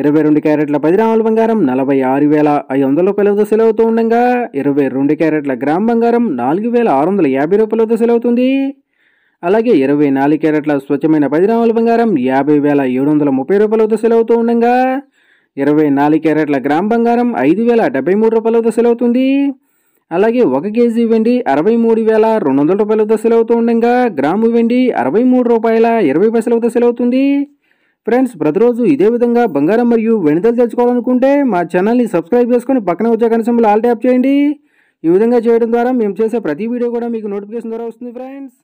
ఇరవై రెండు క్యారెట్ల పది గ్రాముల బంగారం నలభై ఆరు వేల ఐదు వందల రూపాయలతో సెలవుతూ ఉండగా ఇరవై రెండు క్యారెట్ల గ్రామ్ బంగారం నాలుగు వేల ఆరు వందల యాభై రూపాయలతో సెలవుతుంది అలాగే ఇరవై నాలుగు క్యారెట్ల స్వచ్ఛమైన పది గ్రాముల బంగారం యాభై వేల ఏడు వందల ముప్పై రూపాయలతో సెలవుతూ ఉండగా ఇరవై నాలుగు క్యారెట్ల గ్రామ్ బంగారం ఐదు వేల డెబ్బై మూడు రూపాయలతో సెలవుతుంది అలాగే ఒక కేజీ వెండి అరవై మూడు వేల రెండు వందల రూపాయలతో సెలవుతూ ఉండగా గ్రాము వెండి అరవై మూడు రూపాయల ఇరవై పైసలతో సెలవుతుంది ఫ్రెండ్స్ ప్రతిరోజు ఇదే విధంగా బంగారం మరియు వెనుదలు తెలుసుకోవాలనుకుంటే మా ఛానల్ని సబ్స్క్రైబ్ చేసుకొని పక్కన వచ్చే కనీసంలో ఆల్ ట్యాప్ చేయండి ఈ విధంగా చేయడం ద్వారా మేము చేసే ప్రతి వీడియో కూడా మీకు నోటిఫికేషన్ ద్వారా వస్తుంది ఫ్రెండ్స్